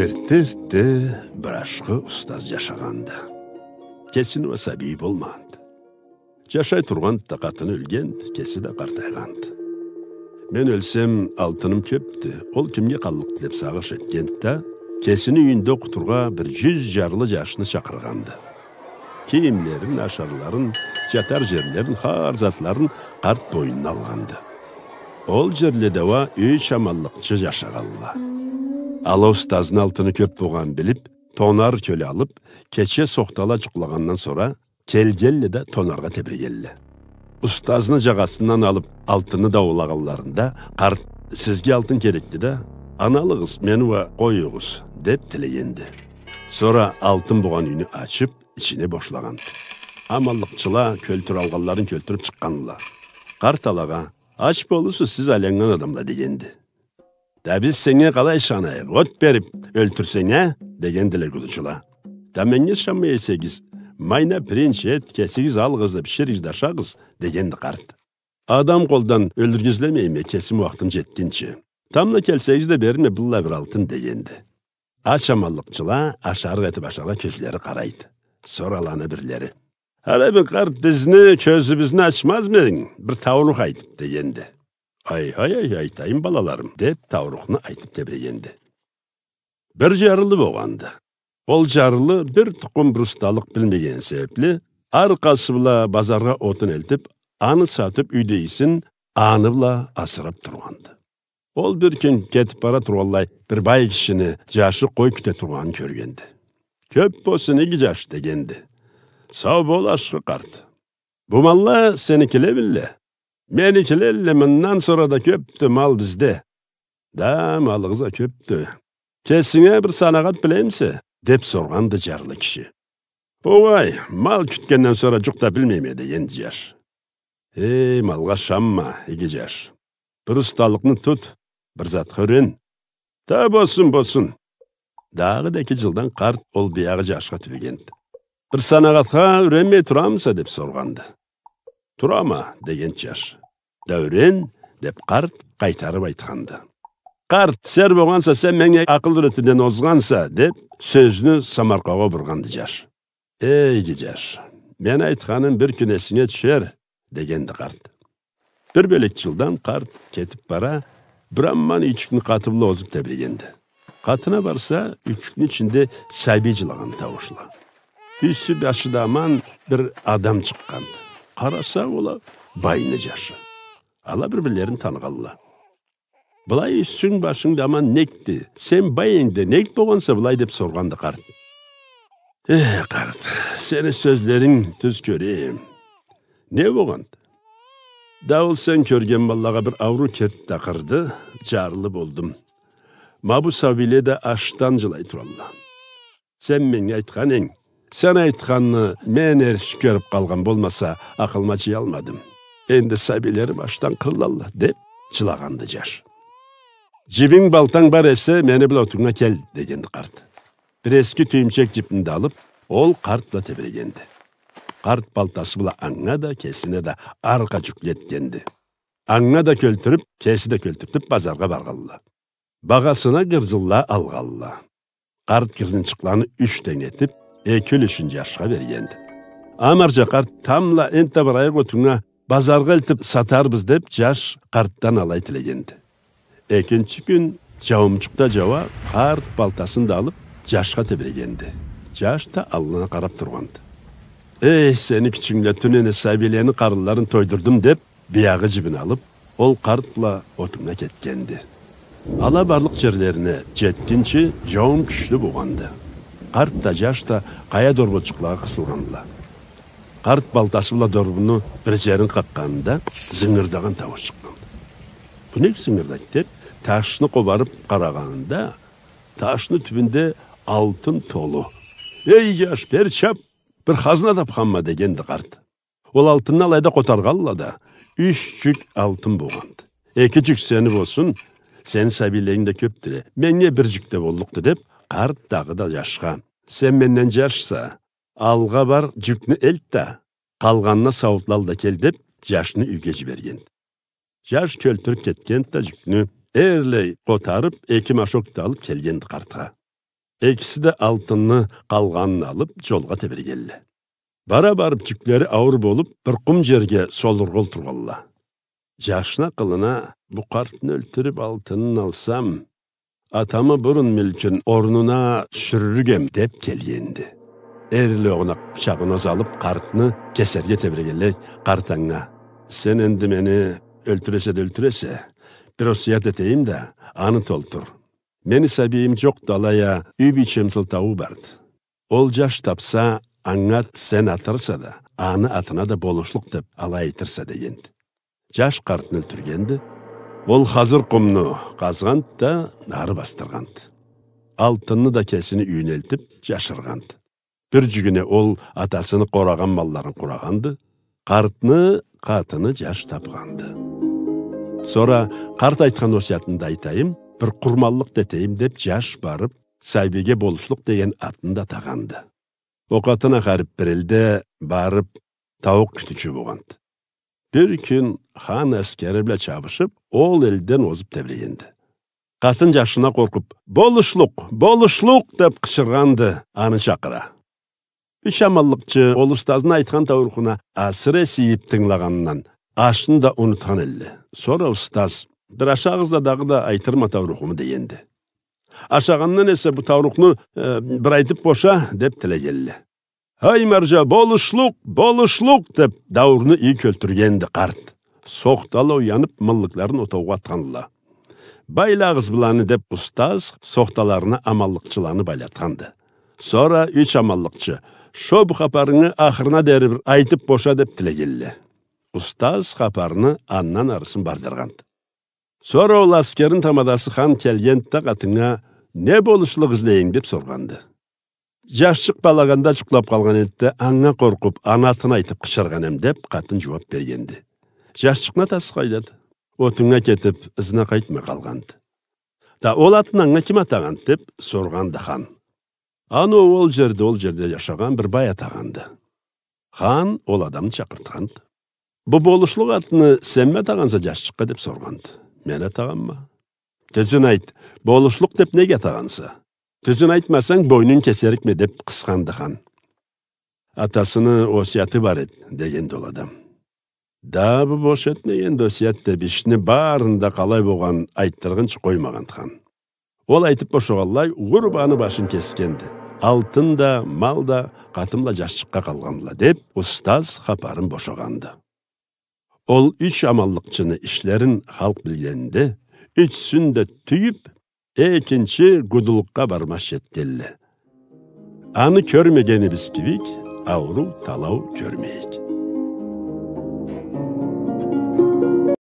эрте эрте бірашқы ұстаз жашағанды кесіні сәби болмады. жашай тұрған да қатыны өлген кесі де қартайғанды мен өлсем алтыным кепті ол кімге қалдық деп сағыш еткен кесіні үйінде құтырға бір жүз жарлы жашыны шақырғанды киімдерін ашарларын жатар жерлерін хар затларын қарт бойына алғанды ол жерле дәуа үй шамаллықчы жашағанла ал ұстазын алтыны көп бұған біліп тонар көлі алып кече соқтала жұқылағаннан сора, келгелі де тонарға келді. ұстазыны жағасынан алып алтыны олағаларында, қарт сізге алтын керекті де, аналығыз мені ва қойығыз деп тілегенді Сора алтын бұған үйіні ашып, ішіне бошлаған. Амаллықчыла көлтір алғанларын көлтіріп Қарт алаға, Аш болысы сіз алаңған адамда дегенді. Дәбіз сене қалай шанай, от беріп, өлтірсене, деген ділі күдішіла. Дәменге шамы есегіз, майна пірінші ет, кесігіз алғызды пішіріз дашағыз, дегенді қарт. Адам қолдан өлдіргізлемейме кесім уақытын жеткенші. Тамна келсеңіз де берме бұлла бір алтын дегенді. Ашамалықчыла ашарғы ашарға көзлері қарайды. Сораланы бірлері. Арабиқлар көзі бізіні ашмаз мен, бір таулық айтып дегенді. Ай, ай, ай, айтайын балаларым, деп тауруқыны айтып тебірегенді. Бір жарылы болғанды. Ол жарылы бір тұқым бұрысталық білмеген себеплі, арқасы бұла базарға отын әлтіп, аны сатып үйдейсін, аны бұла асырап тұрғанды. Ол бір күн кетіп бара тұрғалай, бір бай кішіні жашы қой күте тұрған көргенді. Көп болсын дегенді. Сау бол ашқы қарт. Бұмалла келе білі. мұннан сұра да көпті мал бізде. Да, малығыза көпті. Кесіңе бір санағат білемсі, деп сорғанды жарлы кіші. Оғай, мал күткеннен сора жұқта білмеймеді енді жар. Ей, малға шамма, еге жар. Бір ұсталықны тұт, бір зат құрын. Та босын, босын. Дағы декі жылдан қарт ол бияғы жашқа түбегенді бір санағатқа үреме тұрамыз деп сұрғанды Тұрама деген жар дәурен деп қарт қайтарып айтқанды қарт сәр болғанса сен мені ақыл үретінден озғанса деп сөзіні самарқауға бұрғанды жар ей жар мен айтқаның бір күнесіне түшер дегенді қарт бір бөлек жылдан қарт кетіп бара брамман үйшіктің қатыбылы озып қатына барса үйшіктің ішінде сәби жылаған тауышылы үйсіп ашыдаман бір адам шыққан қараса ола байыны жашы ала бір білерін танығалла былай үстің башың даман некті сен байыңды нек болғанса былай деп сұрғанды қарт э қарт сені сөздерің түз көрем не болған дауыл сен көрген баллаға бір ауру керт тақырды жарлы болдым мабу сәбиле де аштан жылай тұралла сен менің айтқаның сен айтқанны мен еріш көріп қалған болмаса ақылма жия алмадым енді сәбилерім баштан қырылалла деп жылағанды жаш жібің балтаң бар есе мені біл отыңа кел дегенді қарт бір ескі түйімшек жіпінді алып ол қартла тебірегенді қарт балтасы бұла аңға да кесіне да арқа жүклеткенді аңға да көлтіріп кесі де көлтіртіп базарға барғалла бағасына гырзылла алғалла қарт шықланы үш тең етіп эки үшін жашка бергенді. амар жакар тамла энте барайык отуңа базарға илтип сатарбыз деп жаш қарттан алай тилегенди экинчи күн жауымчықта жауа қарт балтасын да алып жашқа тебірегенді жаш та аллана қарап тұрғанды эй сені кішіңлеттің ене сәбилені қарыларын тойдырдым деп бияғы жібін алып ол қартла отымна кеткенді ала барлық жерлеріне жеткенше жауым күшті болғанды қарт та жаш та қая дорбочықларға қысылғанды. қарт балтасы бұла дорбыны бір жерін қаққанында зыңырдаған дауыс чыккан күнек зыңырдайды деп ташны қобарып қарағанында ташны түбінде алтын толу. эй жаш бер шап бір хазына тапқанма дегенді қарт ол алтынны алайда қотарғанла да үш жүк алтын болғанды. екі жүк сені болсын сен сәбилерің көптіре менге бір жүк болдықты деп қарт тағы да жашқа сен менден жашса алға бар жүкні элт да қалғанына сауытлал келдеп, кел деп жашны үйге жіберген жаш көлтіріп кеткен да жүкні эрлей қотарып екі машокты алып келгенді қартқа екісі де алтынны қалғанын алып жолға тебіргелі бара барып жүклері ауыр болып бір құм жерге солырғыл тұрғалла жашна қылына бұқартын өлтіріп алтынын алсам атамы бұрын мүлкін орнына түшіріргем деп келгенді Эрлі оғына пышағын алып қартыны кесерге тебіргелей қартаңа сен енді мені өлтіресе де өлтіресе бір осият да аны толтыр мені сәбейім жоқ далая үй бичем сылтауы барды ол жаш тапса аңа сен атырса да аны атына да болышлық деп алай етірсе дегенді жаш қартын өлтіргенді ол қазір құмны қазған да нары бастырғанды. алтынны да кесіні үйнелтіп жашырғанды. бір жүгіне ол атасыны қораған малларын құрағанды қартны қатыны жаш тапғанды. Сора қарт айтқан өсиятымды айтайым, бір құрмаллық детейім деп жаш барып, сайбеге болушылық деген атында тағанды. Оқатына қарып бірілді барып, тауық күтуші болғанды. Бір күн хан әскері біле чабышып, ол елден озып тәбірейінді. Қатын жашына қорқып, «Болышлық, болышлық!» деп қышырғанды аны шақыра. Үш амалықчы ол ұстазын айтқан тауырқына әсіре сейіп тыңлағанынан, ашын да ұнытқан әлі. Сонра ұстаз, бір ашағызда дағы да айтырма тауырқымы дейінді. Ашағанынан есе бұ тауырқыны бір айтып боша деп тілегелі ай мәржа, болышлық болышлық деп дауырны үй өлтіргенді қарт соқталы янып мыллықларын отауға танылы. байлағыз бұланы деп ұстаз соқталарына амаллықчыланы байлатқанды сора үч амаллықчы шоб хапарыңы ақырына дәрібір айтып боша деп тілегелі. ұстаз хапарыны аннан арысын бардырғанды сора ол әскерін тамадасы хан келген тағатыңа не болышлық деп сұрғанды жашшық балағанда жұқлап қалған етті аңа қорқып анатын айтып ем деп қатын жауап бергенді жашшықна тасы қайдады отыңа кетіп ізіне қайтмай қалғанды да ол атын аңа кім атаған деп сорғанды хан ано ол жерде ол жерде жашаған бір бай атағанды хан ол адамды шақыртқанды бұ болышлық атыны ме атағанса жашшыққа деп сұрғанды мен ма түзін айт болышлық деп неге атағансың түзін айтмасаң бойның кесерікме деп қысқанды хан атасыны осияты бар еді деген ол адам да бұл бош енді осият деп ішіне барында қалай болған айттырғыншы қоймаған хан ол айтып бошоғаллай ғұрбаны башын кескенді алтын да мал да қатымла жасшыққа қалғанла деп ұстаз хапарын бошоғанды ол үш амаллықчыны ішлерін халық білгенде үчсін де түйіп экинчи гудулукка бармаш жеттелі. аны біз кибик ауру талау көрмейді.